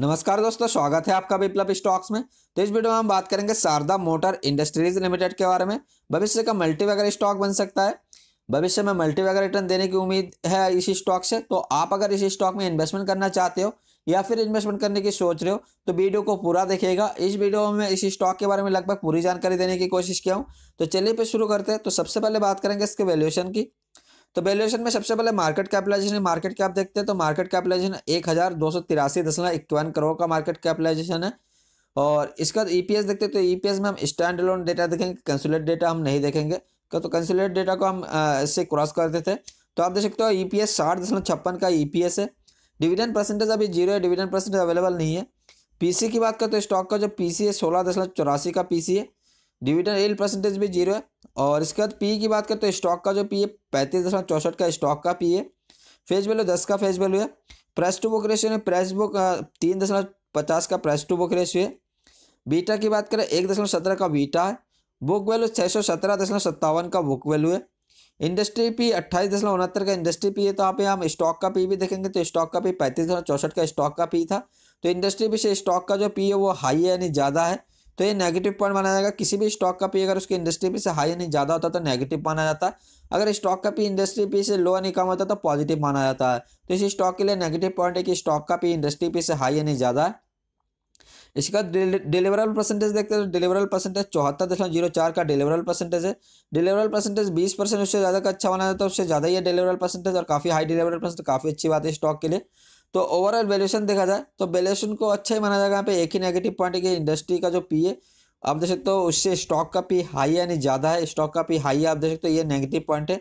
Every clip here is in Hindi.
नमस्कार दोस्तों स्वागत है आपका विप्लब स्टॉक्स में तो इस वीडियो में हम बात करेंगे शारदा मोटर इंडस्ट्रीज लिमिटेड के बारे में भविष्य का मल्टी वगैरह स्टॉक बन सकता है भविष्य में मल्टी वगैरह रिटर्न देने की उम्मीद है इस स्टॉक से तो आप अगर इस स्टॉक में इन्वेस्टमेंट करना चाहते हो या फिर इन्वेस्टमेंट करने की सोच रहे हो तो वीडियो को पूरा देखिएगा इस वीडियो में इस स्टॉक के बारे में लगभग पूरी जानकारी देने की कोशिश किया हूँ तो चलिए पे शुरू करते हैं तो सबसे पहले बात करेंगे इसके वैल्यूएशन की तो वैल्यूएशन में सबसे पहले मार्केट कैपिटलाइजेशन मार्केट कैप देखते हैं तो मार्केट कैपिटलाइजेशन एक हज़ार दो सौ तिरासी दशमलव इक्यावन करोड़ का मार्केट कैपिटलाइजेशन है और इसका ईपीएस e देखते हैं तो ईपीएस e में हम स्टैंड लोन डेटा देखेंगे कंसुलेट डेटा हम नहीं देखेंगे तो कंसुलेट तो डेटा को हम इससे क्रॉस करते थे तो आप देख सकते हो ई पी एस साठ दशमलव छप्पन का ई पी एस है डिविडेंड परसेंटेज अभी जीरो है डिविडेंड परसेंटेज अवेलेबल नहीं है पीसी की बात करें तो स्टॉक का जो पीसी है सोलह दशमलव चौरासी का पीसी है डिविडेंड रेल परसेंटेज भी जीरो है और इसके बाद पी की बात करें तो स्टॉक का जो पी है पैंतीस दशमलव चौसठ का स्टॉक का पी है फेज वैल्यू दस का फेज वैल्यू है प्राइस टू बुक रेशियो है प्राइस बुक हाँ, तीन दशमलव पचास का प्राइस टू बुक रेशियो है बीटा की बात करें एक दशमलव सत्रह का बीटा है बुक वैल्यू छः सौ सत्रह दशमलव सत्तावन का बुक वैल्यू है इंडस्ट्री पी अट्ठाईस दशमलव उनहत्तर का इंडस्ट्री पी है तो यहाँ पे हम स्टॉक का पी भी देखेंगे तो स्टॉक का पी पैंतीस दशमलव चौसठ का स्टॉक का पी था तो इंडस्ट्री पी से स्टॉक का जो पी है वो हाई है यानी ज़्यादा है तो ये नेगेटिव पॉइंट माना जाएगा किसी भी स्टॉक का पी अगर उसके इंडस्ट्री पी से हाई यानी ज़्यादा होता तो नेगेटिव माना जाता है अगर स्टॉक का पी इंडस्ट्री पी से लो यानी कम होता तो पॉजिटिव माना जाता है तो इसी स्टॉक के लिए नेगेटिव पॉइंट है कि स्टॉक का पी इंडस्ट्री पी से हाई यानी ज़्यादा है इसका डिलीवरल परसेंटेज देखते हैं तो डिलीवरल परसेंटेज चौहत्तर दशमलव जीरो चार का डिलीवरल परसेंटेज है डिलीवरल परसेंटेज बीस परसेंट उससे ज़्यादा का अच्छा माना जाता है उससे ज़्यादा ही है डिलीवरल परसेंटेज और काफ़ी हाई डिलीवरल परसेंटेज काफ़ी अच्छी बात है स्टॉक के लिए तो ओवरऑल वैल्यूशन देखा जाए तो वैल्यूशन को अच्छा ही माना जाएगा यहाँ पे एक ही नेगेटिव पॉइंट है कि इंडस्ट्री का जो पी है आप देख सकते हो उससे स्टॉक का पी हाई यानी ज़्यादा है स्टॉक का पी हाई है आप देख सकते हो ये नेगेटिव पॉइंट है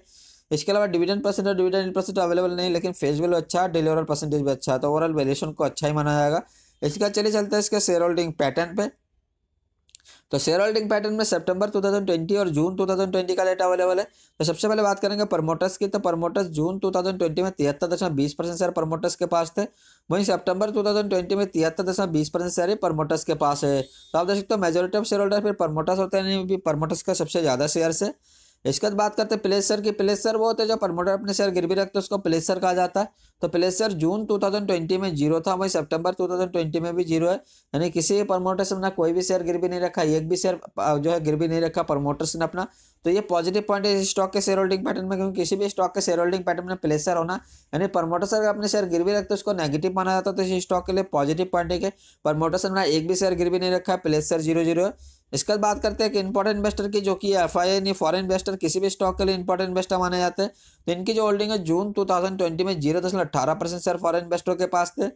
इसके अलावा डिविडेंड परसेंट और डिविडेंड इन परसेंट अवेलेबल नहीं लेकिन फेस वैल्यू अच्छा है डिलीवर परसेंटेज भी अच्छा है तो ओवरऑल वैल्यूशन को अच्छा ही माना जाएगा इसके बाद चलिए चलते हैं इसके शेयर होल्डिंग पैटर्न पर तो शेयर होल्डिंग पैटर्न में सितंबर 2020 और जून 2020 का डेटा अवेलेबल है तो सबसे पहले बात करेंगे प्रमोटर्स की तो प्रमोटर्स जून 2020 में तिहत्तर दशमलव बीस परसेंट शेयर प्रमोटर्स के पास थे वहीं सितंबर 2020 में तिहत्तर दशमलव बीस परसेंट शेयर प्रमोटर्स के पास है तो आप देख सकते हो मेजोरिटी ऑफ शेयर होल्डर फिर प्रमोटर्स होते हैं प्रमोटर्स का सबसे ज़्यादा शेयर है इसके बाद बात करते हैं प्लेसर की प्लेसर वो होते हैं जो प्रमोटर अपने शेयर गिरवी रखते हैं उसको प्लेसर कहा जाता है तो प्लेसर जून 2020 में जीरो था वही सितंबर 2020 में भी जीरो है यानी किसी भी से अपना कोई भी शेयर गिरवी नहीं रखा एक भी शेयर जो है गिरवी नहीं रखा प्रमोटर्स ने अपना तो ये पॉजिटिव पॉइंट है स्टॉक के शेयर होल्डिंग पैटर्न में क्योंकि किसी भी स्टॉक के शेयर होल्डिंग पैटर्न में प्लेसर होना यानी प्रमोटर्स अगर अपने शेयर गिरवी रखते उसको नेगेटिव माना जाता है तो इस स्टॉक के लिए पॉजिटिव पॉइंट है कि प्रमोटर्स ने एक भी शेयर गिरवी नहीं रखा प्लेसर जीरो जीरो इसके बाद बात करते हैं कि इंपॉर्टेंट इन्वेस्टर की जो कि एफ आई यानी फॉरेन इन्वेस्टर किसी भी स्टॉक के लिए इंपॉर्टेंट इन्वेस्टर माने जाते हैं तो इनकी जो होल्डिंग है जून 2020 में जीरो दशमलव अठारह परसेंट शेयर फॉरन इन्वेस्टर के पास थे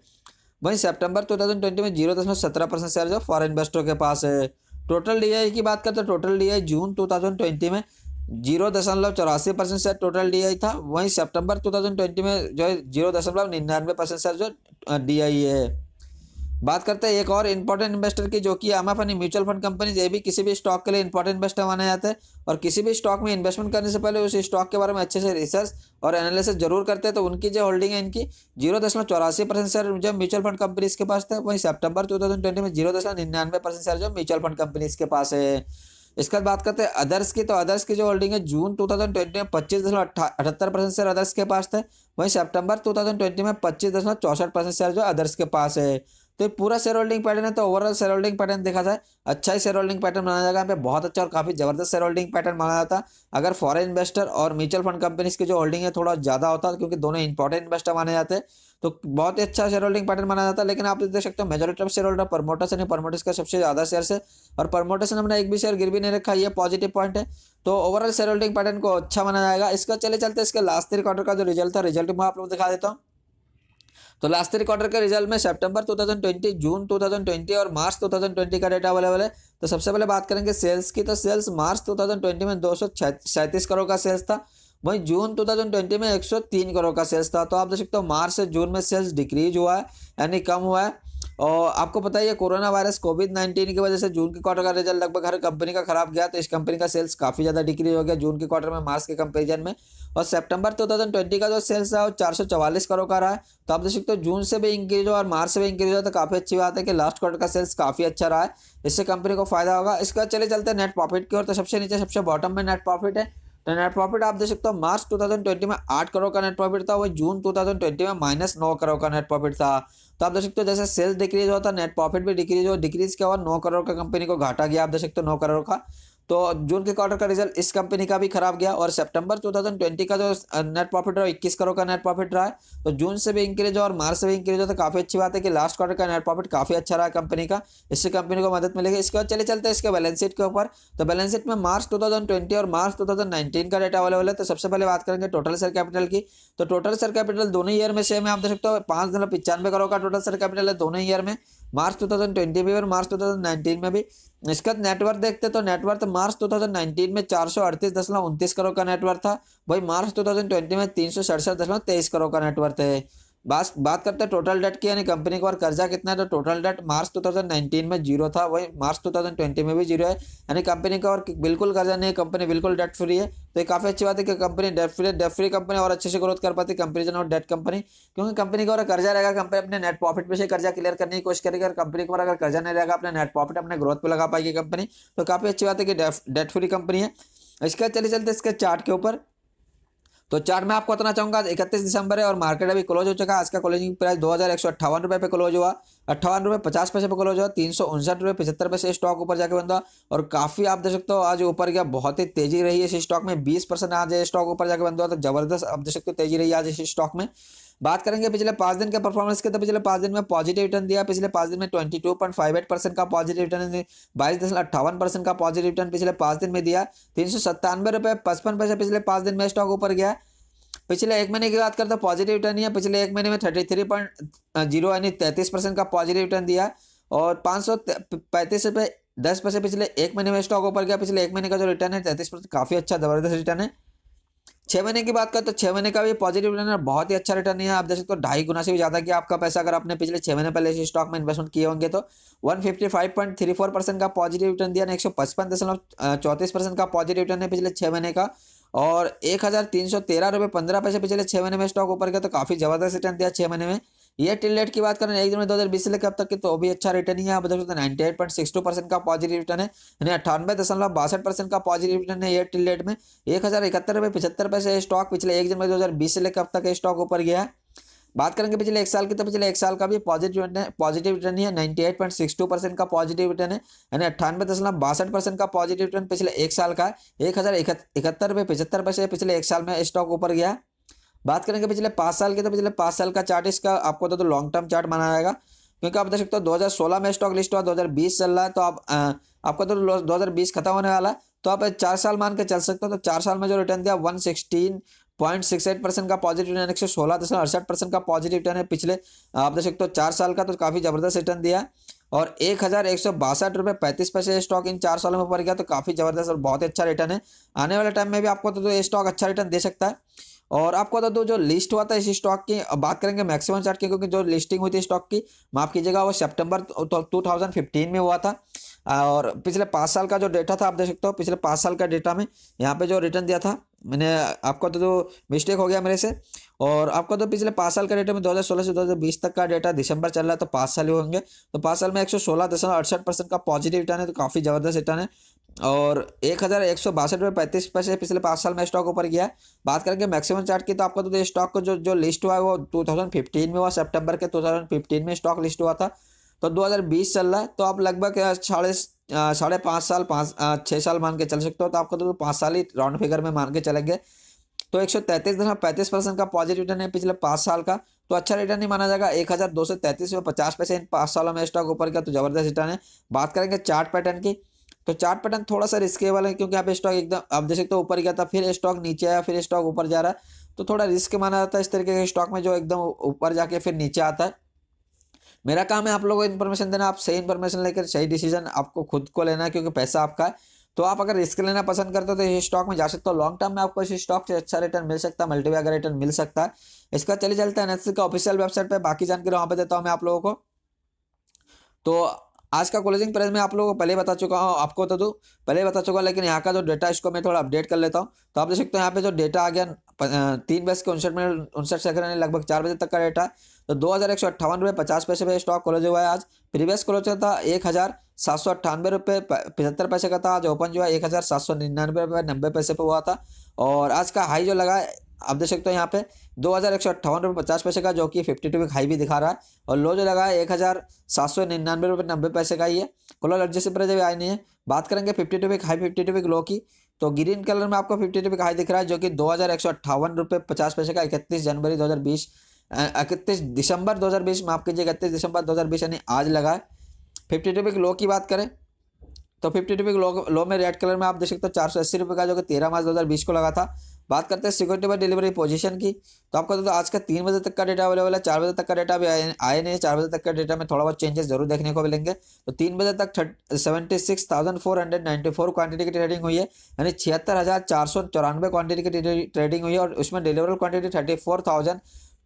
वहीं सितंबर 2020 में जीरो दशमलव सत्रह परसेंट शेयर जो फॉरन इन्वेस्टर के पास है टोटल डी की बात करते हैं टोटल डी जून टू में जीरो दशमलव चौरासी परसेंट शेयर टोटल डी था वहीं सेप्टेम्बर टू में जो है जीरो दशमलव निन्यानवे परसेंट शेयर जो डी है बात करते हैं एक और इम्पोर्टेंट इन्वेस्टर की जो कि आम आदमी म्यूचुअल फंड कंपनीज ये भी किसी भी स्टॉक के लिए इंपॉर्टेंट इन्वेस्टर माना जाता है और किसी भी स्टॉक में इन्वेस्टमेंट करने से पहले उस स्टॉक के बारे में अच्छे से रिसर्च और एनालिसिस जरूर करते हैं तो उनकी जो होल्डिंग है इनकी जीरो दशमलव चौरासी परसेंट शेयर जो म्यूचुअल फंड कंपनीज के पास था वहीं सेप्टेम्बर टू थाउजेंड ट्वेंटी में जीरो दशमलव निन्यानवे परसेंट शेयर जो म्यूचुअल फंड कंपनीज के पास है इसके बाद बात करते हैं अदर्स की तो अदर्स की जो होल्डिंग है जून टू थाउजेंड ट्वेंटी में पच्चीस दशमलव अठहत्तर परसेंट शेयर अदर्स के पास थे वहीं टू थाउजेंड ट्वेंटी में पच्चीस दशमलव चौसठ परसेंट शेयर जो अदर्स के पास है तो पूरा शेयर होल्डिंग पैटर्न है तो ओवरऑल शेयर होल्डिंग पैटर्न देखा जाए अच्छा ही शेयर होल्डिंग पैटर्न माना जाएगा यहाँ पे बहुत अच्छा और काफी जबरदस्त शेयर होल्डिंग पैटर्न माना जाता अगर फॉरेन इन्वेस्टर और म्यूचुअल फंड कंपनीज की जो होल्डिंग है थोड़ा ज्यादा होता क्योंकि दोनों इंपॉर्टेंट इन्वेस्टर माने जाते हैं तो बहुत ही अच्छा शेयर होल्डिंग पैटर्न माना जाता है लेकिन आप देख सकते हो majority of share holder promoters है प्रमोटर्स का सबसे ज्यादा शेयर है और प्रमोटर्स ने हमने एक भी शेयर गिर भी नहीं रखा यह पॉजिटिव पॉइंट है तो ओवरऑल शेयर होल्डिंग पैटर्न को अच्छा माना जाएगा इसका चले चलते इसके लास्ट थ्री क्वार्टर का जो रिजल्ट था रिजल्ट मैं आप लोग दिखा देता हूँ तो लास्ट ईयर क्वार्टर के रिजल्ट में सितंबर 2020 जून टू और मार्च टू का डेटा अवेलेबल है तो सबसे पहले बात करेंगे सेल्स की तो सेल्स मार्च टू में दो करोड़ का सेल्स था वहीं जून 2020 में 103 करोड़ का सेल्स था तो आप देख सकते हो मार्च से जून में सेल्स डिक्रीज हुआ है यानी कम हुआ है और आपको पता ही है कोरोना वायरस कोविड नाइन्टीन की वजह से जून के क्वार्टर का रिजल्ट लगभग हर कंपनी का खराब गया तो इस कंपनी का सेल्स काफ़ी ज़्यादा डिक्रीज हो गया जून के क्वार्टर में मार्च के कंपेरिजन में और सितंबर 2020 का जो सेल्स है वो चार सौ चवालीस करोड़ का रहा है तो आप देख सकते हो जून से भी इंक्रीज हो और मार्च से भी इंक्रीज हो तो काफ़ी अच्छी बात है कि लास्ट क्वार्टर का सेल्स काफ़ी अच्छा रहा है इससे कंपनी को फायदा होगा इसके बाद चले चलते हैं नेट प्रॉफिट की ओर तो सबसे नीचे सबसे बॉटम में नेट प्रॉफिट है तो नेट प्रॉफिट आप देख सकते हो मार्च 2020 में आठ करोड़ का नेट प्रॉफिट था वही जून 2020 में माइनस नौ करोड़ का नेट प्रॉफिट था तो आप देख सकते हो जैसे सेल्स डिक्रीज हुआ था नेट प्रॉफिट भी डिक्रीज हुआ डिक्रीज क्या हुआ नौ करोड़ का कंपनी को घाटा गया आप देख सकते हो नौ करोड़ का तो जून के क्वार्टर का रिजल्ट इस कंपनी का भी खराब गया और सितंबर 2020 का जो नेट प्रॉफिट रहा इक्कीस करोड़ का नेट प्रॉफिट रहा है तो जून से भी इंक्रीज और मार्च से भी इंक्रीज हो तो काफ़ी अच्छी बात है कि लास्ट क्वार्टर का नेट प्रॉफिट काफ़ी अच्छा रहा कंपनी का इससे कंपनी को मदद मिलेगी इसके बाद चले चलते हैं इसके बैलेंस शीट के ऊपर तो बैलेंस शीट में मार्च टू और मार्च टू का डेटा अवेलेबल है तो सबसे पहले बात करेंगे टोटल सर कैपिटल की तो टोटल सर कैपिटल दोनों ईयर में सेम है आप देख सकते हो पाँच करोड़ का टोटल सर कैपिटल है दोनों ईयर में मार्च 2020 में और मार्च 2019 में भी इसका नेटवर्क देखते तो नेटवर्क तो मार्च 2019 में चार सौ अड़तीस दशमलव उनतीस करोड़ का नेटवर्क था वही मार्च 2020 में तीन सौ सड़सठ दशमलव तेईस करोड़ का नेटवर्क है बात बात करते हैं टोटल डेट की यानी कंपनी के और कर्जा कितना है तो टोटल डेट मार्च 2019 में जीरो था वही मार्च 2020 में भी जीरो है यानी कंपनी का और बिल्कुल कर्जा नहीं है कंपनी बिल्कुल डेट फ्री है तो ये काफ़ी अच्छी बात है कि company debt free debt free company और अच्छे से ग्रोथ कर पाती है कंपेरिजन और डेट कंपनी क्योंकि कंपनी का और कर्जा रहेगा कंपनी अपने नेट प्रॉफिट में से कर्जा क्लियर करने की कोशिश करेगी और कंपनी को अगर कर्जा नहीं रहेगा अपने नेट प्रॉफिट अपने ग्रोथ पर लगा पाएगी कंपनी तो काफ़ी अच्छी बात है कि डेट फ्री कंपनी है इसके चले चलते इसके चार्ट के ऊपर तो चार्ट में आपको बताना चाहूंगा इकतीस दिसंबर है और मार्केट अभी क्लोज हो चुका है आज का क्लोजिंग प्राइस दो हज़ार एक सौ रुपये पे क्लोज हुआ अट्ठावन रुपये पचास पैसे पे क्लोज हुआ तीन सौ उनसठ रुपये पचहत्तर पैसे स्टॉक ऊपर जाके हुआ और काफ़ी आप देख सकते हो आज ऊपर गया बहुत ही तेजी रही है इस स्टॉक में बीस परसेंट आज स्टॉक ऊपर जाके बंद हुआ तो जबरदस्त आप देख सकते हो तेजी रही आज इस स्टॉक में बात करेंगे पिछले पांच दिन के परफॉर्मेंस के तो पिछले पांच दिन में पॉजिटिव रिटर्न दिया पिछले पांच दिन में twenty two point five eight percent का पॉजिटिव रिटर्न बाईस दशमलव अट्ठावन परसेंट का पॉजिटिव रिटर्न पिछले पांच दिन में दिया तीन सौ सत्तानवे रुपए पचपन पैसे पिछले पांच दिन में स्टॉक ऊपर गया पिछले एक महीने की बात करते पॉजिटिव रिटर्न है पिछले एक महीने में थर्टी थ्री पॉइंट जीरो यानी तैंतीस परसेंट का पॉजिटिव रिटर्न दिया और पाँच सौ पैंतीस रुपये दस पैसे पिछले एक महीने में स्टॉक ऊपर गया पिछले एक महीने का जो रिटर्न है तैंतीस परसेंट काफ़ी अच्छा जबरदस्त रिटर्न है छः महीने की बात करें तो छः महीने का भी पॉजिटिव रिटर्न बहुत ही अच्छा रिटर्न है आप देख सकते हो ढाई गुना से भी ज़्यादा कि आपका पैसा अगर आपने पिछले छः महीने पहले इस स्टॉक में इन्वेस्टमेंट किए होंगे तो one fifty five point three four percent का पॉजिटिव रिटर्न दिया एक सौ पचपन दशमलव चौंतीस परसेंट का पॉजिटिव रिटर्न है पिछले छः महीने का और एक हज़ार तीन सौ तेरह रुपये पंद्रह पैसे पिछले छः महीने में स्टॉक ऊपर गया तो काफ़ी ज़बरदस्त रिटर्न दिया छः महीने में ईयर लेट की बात करें एक दिन में दो हज़ार बीस लेकर अब तक की तो भी अच्छा रिटर्न ही है पर देख सकते हैं ninety eight point six two percent का पॉजिटिव रिटर्न है यानी अट्ठानवे दशमलव बासठ परसेंट का पॉजिटिव रिटर्न है ईयर लेट में एक हज़ार इकहत्तर रुपये पचहत्तर पैसे स्टॉक पिछले एक दिन में दो हज़ार बीस से लेकर अब तक स्टॉक ऊपर गया है बात करेंगे पिछले एक साल की तो पिछले एक साल का भी पॉजिटिव पॉजिटिव रिटर्न है ninety eight point six two percent का पॉजिटिव रिटर्न है यानी अट्ठानवे दशमलव बासठ परसेंट का पॉजिटिव रिटर्न पिछले एक साल का एक हज़ार इकहत्तर रुपये पचहत्तर पैसे पिछले एक साल में स्टॉक ऊपर गया है बात करेंगे पिछले पाँच साल के तो पिछले पाँच साल का चार्ट इसका आपको तो, लॉन्ग टर्म चार्ट माना जाएगा क्योंकि आप देख सकते हो 2016 में स्टॉक लिस्ट हुआ 2020 चल रहा है तो आप तो दो तो 2020 खत्म होने वाला है तो आप चार साल मान के चल सकते हो तो चार साल में जो रिटर्न दिया 116.68 परसेंट का पॉजिटिव रिटर्न एक सौ सोलह दशमलव अड़सठ परसेंट का पॉजिटिव रिटर्न है पिछले आप देख सकते हो चार साल का तो काफ़ी ज़बरदस्त रिटर्न दिया है और एक हज़ार एक सौ बासठ रुपये पैंतीस पैसे स्टॉक इन चार सालों में पड़ गया तो काफ़ी ज़बरदस्त और बहुत ही अच्छा रिटर्न है आने वाले टाइम में भी आपको तो, तो ये स्टॉक अच्छा रिटर्न दे सकता है और आपको बता दो जो लिस्ट हुआ था इस स्टॉक की बात करेंगे मैक्सिमम चार्ट की क्योंकि जो लिस्टिंग हुई थी स्टॉक की माफ़ कीजिएगा वो सितंबर तो, 2015 तो में हुआ था और पिछले पाँच साल का जो डेटा था आप देख सकते हो पिछले पाँच साल का डेटा में यहाँ पे जो रिटर्न दिया था मैंने आपका तो जो मिस्टेक हो गया मेरे से और आपको तो पिछले पाँच साल का डेटा में 2016 से 2020 तक का डेटा दिसंबर चल रहा है तो पाँच साल ही होंगे तो पाँच साल में एक सौ सोलह दशमलव अड़सठ परसेंट का पॉजिटिव रिटर्न है तो काफ़ी ज़बरदस्त रिटर्न है और एक हज़ार एक सौ बासठ रुपये पैंतीस पैसे पिछले पाँच साल में स्टॉक ऊपर गया बात करेंगे मैक्सिमम चार्ट की तो आपको तो स्टॉक को जो जो लिस्ट हुआ है वो 2015 में हुआ सितंबर के 2015 में स्टॉक लिस्ट हुआ था तो 2020 चल रहा है तो आप लगभग साढ़े साढ़े पाँच साल पाँच छः साल मान के चल सकते हो तो आपको तो पाँच साल ही राउंड फिगर में मान के चलेंगे तो एक सौ तैंतीस दशमलव पैंतीस परसेंट का पॉजिटिव रिटर्न है पिछले पाँच साल का तो अच्छा रिटर्न ही माना जाएगा एक हज़ार दो सौ तैंतीस में पचास पैसे इन पाँच सालों में स्टॉक ऊपर गया तो जबरदस्त रिटर्न है बात करेंगे चार्ट पैटर्न की तो चार्ट पैटर्न थोड़ा सा रिस्केबल है क्योंकि आप स्टॉक एकदम आप देख सकते हो ऊपर गया था फिर स्टॉक नीचे आया फिर स्टॉक ऊपर जा रहा है तो थोड़ा रिस्क माना जाता है इस तरीके के स्टॉक में जो एकदम ऊपर जाके फिर नीचे आता है मेरा काम है आप लोगों को इन्फॉर्मेशन देना आप सही इन्फॉर्मेशन लेकर सही डिसीजन आपको खुद को लेना है क्योंकि पैसा आपका है तो आप अगर रिस्क लेना पसंद करते हो तो इस स्टॉक में जा सकते हो लॉन्ग टर्म में आपको इस स्टॉक से अच्छा रिटर्न मिल सकता है मल्टीवे का रिटर्न मिल सकता है इसका चले चलते हैं एनएससी का ऑफिशियल वेबसाइट पर बाकी जानकारी वहाँ पर देता हूँ मैं आप लोगों को तो आज का क्लोजिंग प्राइस मैं आप लोगों को पहले बता चुका हूँ आपको तो दूँ पहले बता चुका लेकिन यहाँ का जो डेटा इसको मैं थोड़ा अपडेट कर लेता हूँ तो आप देख सकते हो यहाँ पे जो डेटा आ गया तीन बज के उनसठ मिनट उनसठ सेकंड लगभग चार बजे तक का डेटा है तो दो हज़ार एक सौ अट्ठावन रुपये पचास पैसे पे स्टॉक क्लोज हुआ है आज प्रीवियस क्लोज था एक हज़ार सात सौ अट्ठानवे रुपये पचहत्तर पैसे का था आज ओपन जो है एक हज़ार सात सौ निन्यानवे रुपये नब्बे पैसे पे हुआ था और आज का हाई जो लगा आप देख सकते हो यहाँ पे दो हज़ार एक सौ अट्ठावन रुपये पचास पैसे का जो कि फिफ्टी टू वीक हाई भी दिखा रहा है और लो जो लगा है एक हज़ार सात सौ निन्यानवे रुपये नब्बे पैसे का ही है कोलर एडजस्ट प्राइस अभी आई नहीं है बात करेंगे fifty two week high fifty two week low की तो ग्रीन कलर में आपको फिफ्टी टू वीक हाई दिख रहा है जो कि दो हज़ार एक सौ अट्ठावन रुपये पचास पैसे का इकतीस जनवरी दो हज़ार बीस इकतीस दिसंबर दो हज़ार बीस माफ कीजिए इकतीस दिसंबर दो हज़ार बीस यानी आज लगा है फिफ्टी टू वीक लो की बात करें तो फिफ्टी टू वीक लो में रेड कलर में आप देख सकते हो चार सौ अस्सी रुपये का जो कि तेरह मार्च दो हज़ार बीस को लगा था बात करते हैं सिक्योरिटी बाई डिलीवरी पोजीशन की तो आपको तो आज का तीन बजे तक का डेटा अवेलेबल है चार बजे तक का डेटा भी आए नहीं है चार बजे तक का डेटा में थोड़ा बहुत चेंजेस जरूर देखने को मिलेंगे तो तीन बजे तक seventy six thousand four hundred ninety four quantity की ट्रेडिंग हुई है यानी छिहत्तर हज़ार चार सौ चौरानवे क्वान्टिटी की ट्रेडिंग हुई है और उसमें deliverable quantity thirty four thousand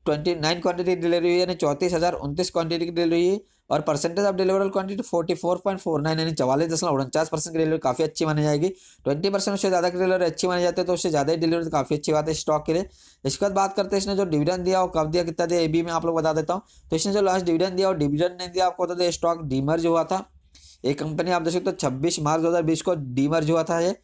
twenty nine quantity की डिलीवरी हुई यानी चौंतीस हज़ार उनतीस क्वान्टिटी की डिलीवरी हुई और percentage of deliverable quantity forty four point four nine यानी चवालीस दशमलव उनचास परसेंट की डिलीवरी काफ़ी अच्छी मानी जाएगी ट्वेंटी परसेंट उससे ज़्यादा की डिलीवरी अच्छी मानी जाती है तो उससे ज़्यादा ही डिलीवरी काफ़ी अच्छी बात है स्टॉक के लिए इसके बाद बात करते हैं इसने जो डिविडेंड दिया और कब दिया कितना दिया ये भी मैं आप लोग बता देता हूँ तो इसने जो लास्ट डिविडेंड दिया और डिविडेंड नहीं दिया आपको बता दें स्टॉक डीमर्ज हुआ था ये कंपनी आप देख सकते हो छब्बीस मार्च दो को डीमर्ज हुआ था ये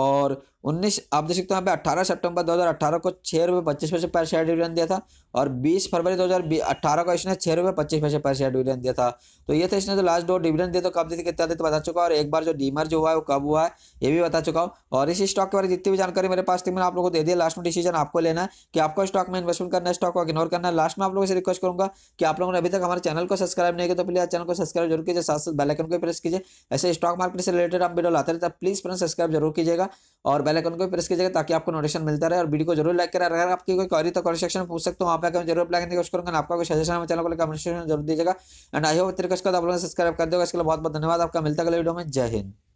और उन्नीस आप देख सकते हो यहाँ पे अट्ठारह सितंबर अठारह को छः रुपये पच्चीस पैसे पर शेयर डिविडेंड दिया था और बीस फरवरी 2018 को इसने छः रुपये पच्चीस पैसे पर शेयर डिविडेंड दिया था तो ये था इसने जो लास्ट दो डिविडेंड दिया तो कब दी कितना दी तो बता चुका और एक बार जो जो हुआ है वो कब हुआ है ये भी बता चुका हूँ और इसी स्टॉक के बारे में जितनी भी जानकारी मेरे पास थी मैंने आप लोगों को दे दिया लास्ट में डिसीजन आपको लेना है कि आपको स्टॉक में इन्वेस्टमेंट करना है स्टॉक को इग्नोर करना है लास्ट में आप लोगों से रिक्वेस्ट करूँगा कि आप लोगों ने अभी तक हमारे चैनल को सब्सक्राइब नहीं किया तो प्लीज चैनल को सब्सक्राइब जरूर कीजिए साथ साथ बेलाइकन को प्रेस कीजिए ऐसे स्टॉक मार्केट से रिलेटेड आप वीडियो लाते रहते प्लीज़ फ्रेंड सब्सक्राइब जरूर कीजिएगा और बेल आइकन को भी प्रेस कीजिएगा ताकि आपको नोटिफिकेशन मिलता रहे और वीडियो को जरूर लाइक करें अगर आपकी कोई क्वारी तो कमेंट सेक्शन में पूछ सकते हो वहाँ पे मैं जरूर अप्लाई करने की कोशिश करूँगा आपका कोई सजेशन है चैनल को लेकर कमेंट सेक्शन में जरूर दीजिएगा एंड आई होप तरीके से आप लोगों ने सब्सक्राइब कर दोगे इसके लिए बहुत बहुत धन्यवाद आपका मिलता है अगले वीडियो में जय हिंद